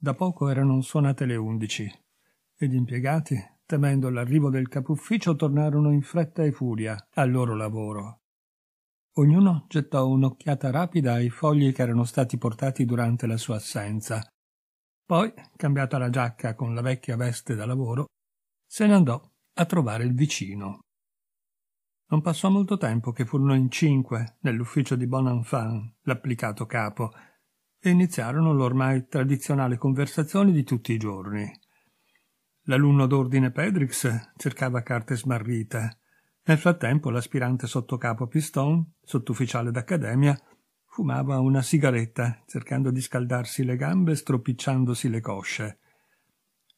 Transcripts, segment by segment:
Da poco erano suonate le undici e gli impiegati, temendo l'arrivo del capufficio, tornarono in fretta e furia al loro lavoro. Ognuno gettò un'occhiata rapida ai fogli che erano stati portati durante la sua assenza. Poi, cambiata la giacca con la vecchia veste da lavoro, se ne andò a trovare il vicino. Non passò molto tempo che furono in cinque nell'ufficio di Bonanfan, l'applicato capo, e iniziarono l'ormai tradizionale conversazione di tutti i giorni. L'alunno d'ordine Pedrix cercava carte smarrite. Nel frattempo l'aspirante sottocapo Piston, sottufficiale d'accademia, fumava una sigaretta, cercando di scaldarsi le gambe stropicciandosi le cosce.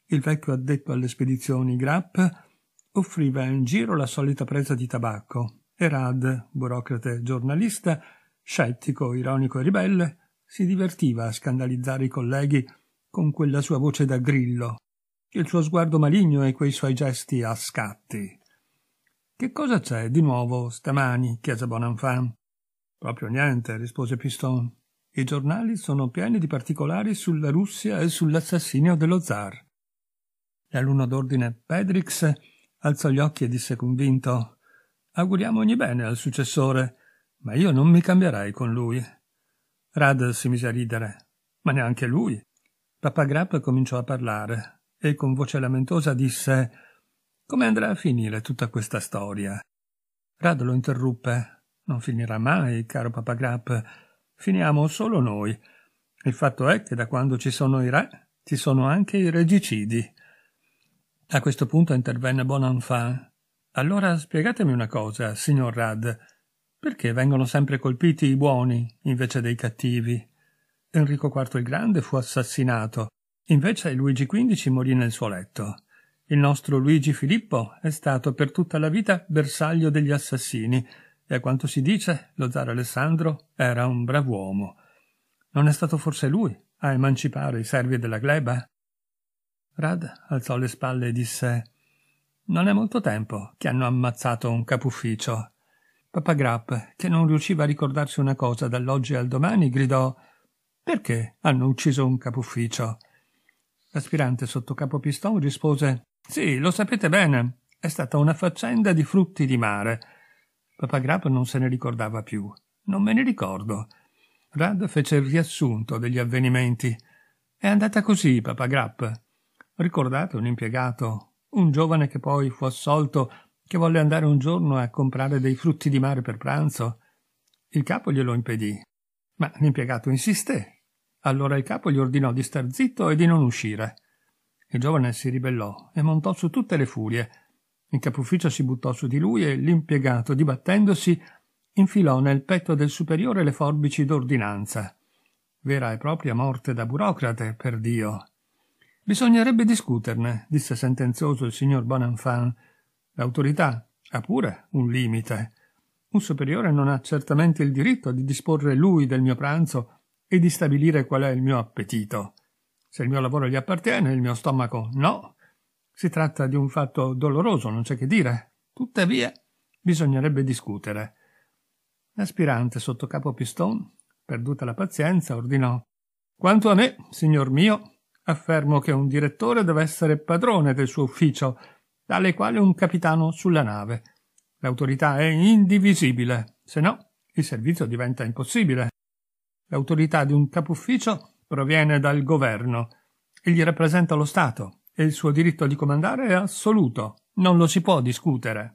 Il vecchio addetto alle spedizioni Grapp offriva in giro la solita presa di tabacco e Rad, burocrate giornalista, scettico, ironico e ribelle, si divertiva a scandalizzare i colleghi con quella sua voce da grillo, il suo sguardo maligno e quei suoi gesti a scatti. Che cosa c'è di nuovo stamani? chiese Bonanfan. Proprio niente, rispose Piston. I giornali sono pieni di particolari sulla Russia e sull'assassinio dello zar. L'alunno d'ordine Pedrix alzò gli occhi e disse convinto: Auguriamo ogni bene al successore, ma io non mi cambierei con lui. Rad si mise a ridere, ma neanche lui. Papà Grapp cominciò a parlare e con voce lamentosa disse «Come andrà a finire tutta questa storia?» Rad lo interruppe «Non finirà mai, caro papà Grapp, finiamo solo noi. Il fatto è che da quando ci sono i re, ci sono anche i regicidi». A questo punto intervenne Bonanfant. «Allora spiegatemi una cosa, signor Rad». Perché vengono sempre colpiti i buoni invece dei cattivi? Enrico IV il Grande fu assassinato, invece Luigi XV morì nel suo letto. Il nostro Luigi Filippo è stato per tutta la vita bersaglio degli assassini e a quanto si dice lo zar Alessandro era un brav'uomo. Non è stato forse lui a emancipare i servi della gleba? Rad alzò le spalle e disse Non è molto tempo che hanno ammazzato un capufficio Papagrap, che non riusciva a ricordarsi una cosa dall'oggi al domani, gridò Perché hanno ucciso un capufficio? L'aspirante sotto capo Piston rispose Sì, lo sapete bene, è stata una faccenda di frutti di mare. Papagrap non se ne ricordava più. Non me ne ricordo. Rad fece il riassunto degli avvenimenti. È andata così, Papagrap. Ricordato un impiegato, un giovane che poi fu assolto che volle andare un giorno a comprare dei frutti di mare per pranzo. Il capo glielo impedì, ma l'impiegato insisté. Allora il capo gli ordinò di star zitto e di non uscire. Il giovane si ribellò e montò su tutte le furie. Il capufficio si buttò su di lui e l'impiegato, dibattendosi, infilò nel petto del superiore le forbici d'ordinanza. Vera e propria morte da burocrate, per Dio. Bisognerebbe discuterne, disse sentenzioso il signor Bonanfan, L'autorità ha pure un limite. Un superiore non ha certamente il diritto di disporre lui del mio pranzo e di stabilire qual è il mio appetito. Se il mio lavoro gli appartiene, il mio stomaco no. Si tratta di un fatto doloroso, non c'è che dire. Tuttavia, bisognerebbe discutere. L'aspirante sotto capo Piston, perduta la pazienza, ordinò Quanto a me, signor mio, affermo che un direttore deve essere padrone del suo ufficio tale quale un capitano sulla nave. L'autorità è indivisibile, se no il servizio diventa impossibile. L'autorità di un capo ufficio proviene dal governo. Egli rappresenta lo Stato e il suo diritto di comandare è assoluto. Non lo si può discutere.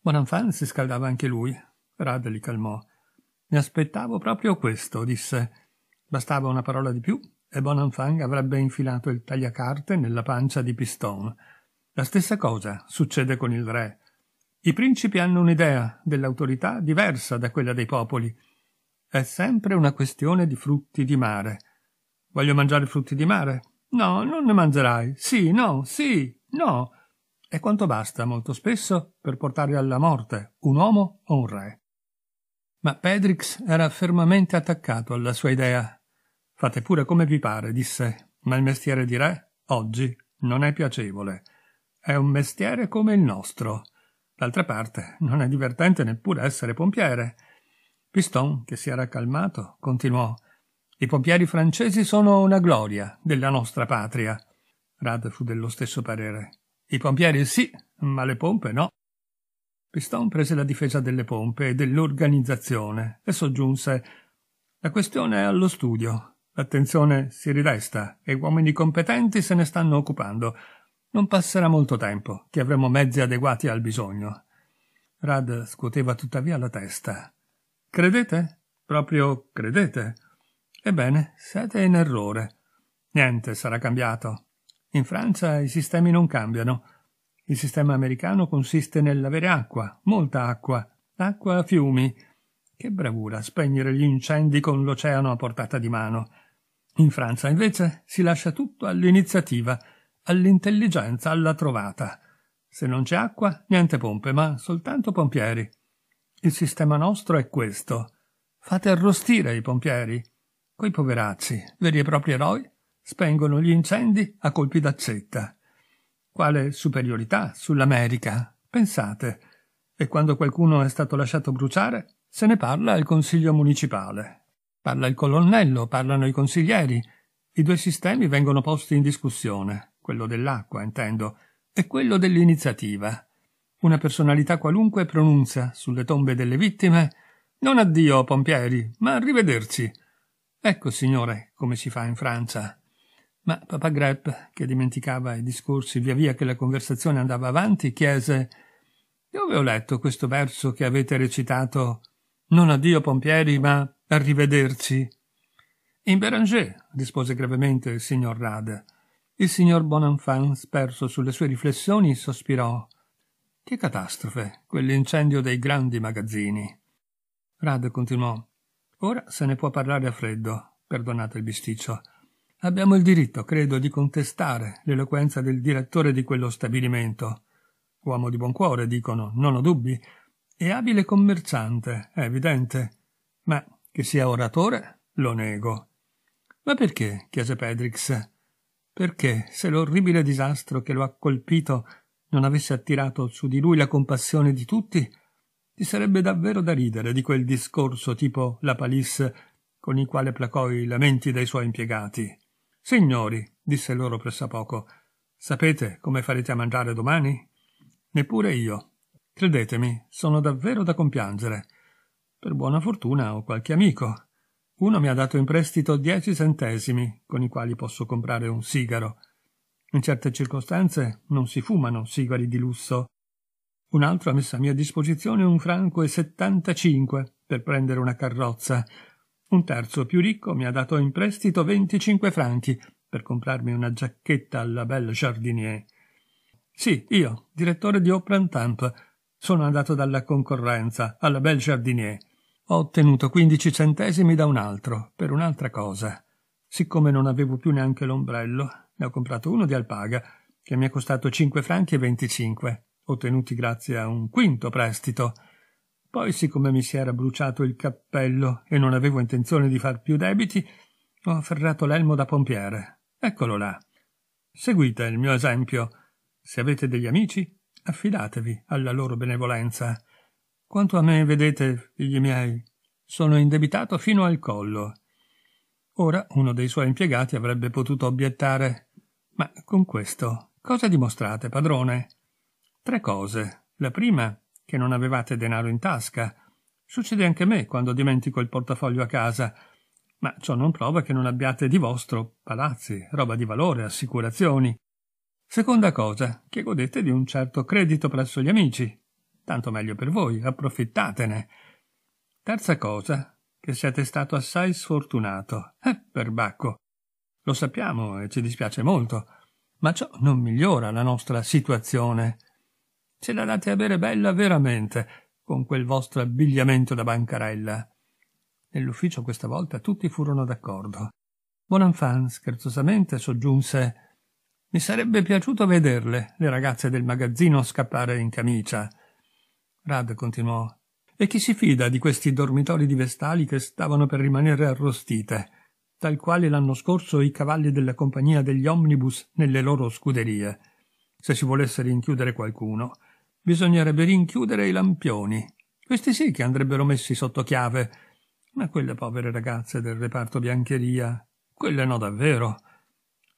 Bonanfan si scaldava anche lui. Rad li calmò. Mi aspettavo proprio questo, disse. Bastava una parola di più e Bonanfang avrebbe infilato il tagliacarte nella pancia di Piston. La stessa cosa succede con il re. I principi hanno un'idea dell'autorità diversa da quella dei popoli. È sempre una questione di frutti di mare. Voglio mangiare frutti di mare? No, non ne mangerai. Sì, no, sì, no. È quanto basta molto spesso per portare alla morte un uomo o un re. Ma Pedrix era fermamente attaccato alla sua idea. Fate pure come vi pare, disse, ma il mestiere di re oggi non è piacevole. È un mestiere come il nostro. D'altra parte, non è divertente neppure essere pompiere. Piston, che si era calmato, continuò. I pompieri francesi sono una gloria della nostra patria. Rad fu dello stesso parere. I pompieri sì, ma le pompe no. Piston prese la difesa delle pompe e dell'organizzazione e soggiunse La questione è allo studio. L'attenzione si ridesta e uomini competenti se ne stanno occupando. Non passerà molto tempo che avremo mezzi adeguati al bisogno. Rad scuoteva tuttavia la testa. Credete? Proprio credete? Ebbene, siete in errore. Niente sarà cambiato. In Francia i sistemi non cambiano. Il sistema americano consiste nell'avere acqua, molta acqua, acqua a fiumi. Che bravura spegnere gli incendi con l'oceano a portata di mano. In Francia, invece, si lascia tutto all'iniziativa all'intelligenza alla trovata. Se non c'è acqua, niente pompe, ma soltanto pompieri. Il sistema nostro è questo. Fate arrostire i pompieri. Quei poveracci, veri e propri eroi, spengono gli incendi a colpi d'accetta. Quale superiorità sull'America, pensate. E quando qualcuno è stato lasciato bruciare, se ne parla al consiglio municipale. Parla il colonnello, parlano i consiglieri. I due sistemi vengono posti in discussione quello dell'acqua, intendo, e quello dell'iniziativa. Una personalità qualunque pronuncia sulle tombe delle vittime non addio, pompieri, ma arrivederci. Ecco, signore, come si fa in Francia. Ma papà Grepp, che dimenticava i discorsi via via che la conversazione andava avanti, chiese Dove ho letto questo verso che avete recitato? Non addio, pompieri, ma arrivederci. In Beranger, rispose gravemente il signor Rade. Il signor Bonanfant, sperso sulle sue riflessioni, sospirò. Che catastrofe, quell'incendio dei grandi magazzini. Rad continuò. Ora se ne può parlare a freddo, perdonate il bisticcio. Abbiamo il diritto, credo, di contestare l'eloquenza del direttore di quello stabilimento. Uomo di buon cuore, dicono, non ho dubbi, e abile commerciante, è evidente. Ma che sia oratore, lo nego. Ma perché? chiese Pedrix. Perché, se l'orribile disastro che lo ha colpito non avesse attirato su di lui la compassione di tutti, ti sarebbe davvero da ridere di quel discorso tipo la palisse con il quale placò i lamenti dei suoi impiegati. Signori, disse loro pressappoco, sapete come farete a mangiare domani? Neppure io. Credetemi, sono davvero da compiangere. Per buona fortuna ho qualche amico uno mi ha dato in prestito dieci centesimi, con i quali posso comprare un sigaro. In certe circostanze non si fumano sigari di lusso. Un altro ha messo a mia disposizione un franco e settantacinque per prendere una carrozza. Un terzo più ricco mi ha dato in prestito venticinque franchi per comprarmi una giacchetta alla belle Jardinier. Sì, io, direttore di Oprantamp, sono andato dalla concorrenza alla belle Jardinier ho ottenuto 15 centesimi da un altro, per un'altra cosa. Siccome non avevo più neanche l'ombrello, ne ho comprato uno di alpaga, che mi è costato 5 franchi e 25, ottenuti grazie a un quinto prestito. Poi, siccome mi si era bruciato il cappello e non avevo intenzione di far più debiti, ho afferrato l'elmo da pompiere. Eccolo là. Seguite il mio esempio. Se avete degli amici, affidatevi alla loro benevolenza. Quanto a me, vedete, figli miei, sono indebitato fino al collo. Ora uno dei suoi impiegati avrebbe potuto obiettare. Ma con questo, cosa dimostrate, padrone? Tre cose. La prima, che non avevate denaro in tasca. Succede anche a me quando dimentico il portafoglio a casa. Ma ciò non prova che non abbiate di vostro palazzi, roba di valore, assicurazioni. Seconda cosa, che godete di un certo credito presso gli amici. Tanto meglio per voi, approfittatene. Terza cosa, che siete stato assai sfortunato. Eh, perbacco. Lo sappiamo e ci dispiace molto, ma ciò non migliora la nostra situazione. Ce la date a bere bella veramente, con quel vostro abbigliamento da bancarella. Nell'ufficio questa volta tutti furono d'accordo. Bonanfan scherzosamente soggiunse Mi sarebbe piaciuto vederle, le ragazze del magazzino, scappare in camicia. Rad continuò. E chi si fida di questi dormitori di vestali che stavano per rimanere arrostite, tal quale l'anno scorso i cavalli della compagnia degli omnibus nelle loro scuderie? Se si volesse rinchiudere qualcuno, bisognerebbe rinchiudere i lampioni. Questi sì che andrebbero messi sotto chiave. Ma quelle povere ragazze del reparto biancheria, quelle no davvero.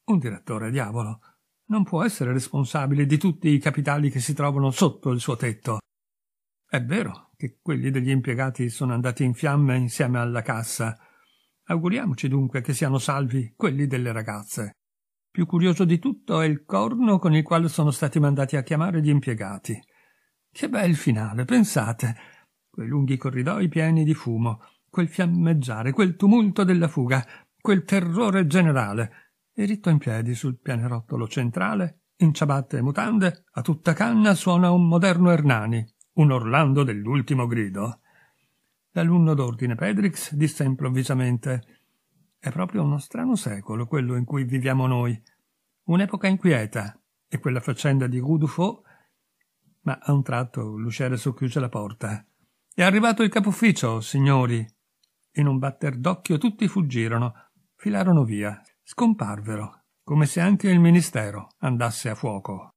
Un direttore, diavolo, non può essere responsabile di tutti i capitali che si trovano sotto il suo tetto. È vero che quelli degli impiegati sono andati in fiamme insieme alla cassa. Auguriamoci dunque che siano salvi quelli delle ragazze. Più curioso di tutto è il corno con il quale sono stati mandati a chiamare gli impiegati. Che bel finale, pensate. Quei lunghi corridoi pieni di fumo, quel fiammeggiare, quel tumulto della fuga, quel terrore generale. E ritto in piedi sul pianerottolo centrale, in ciabatte e mutande, a tutta canna suona un moderno Ernani, un Orlando dell'ultimo grido, l'alunno d'ordine Pedrix disse improvvisamente «È proprio uno strano secolo quello in cui viviamo noi, un'epoca inquieta, e quella faccenda di Gudufo...» Ma a un tratto l'usciere socchiuse la porta. «È arrivato il capo ufficio, signori!» In un batter d'occhio tutti fuggirono, filarono via, scomparvero, come se anche il ministero andasse a fuoco.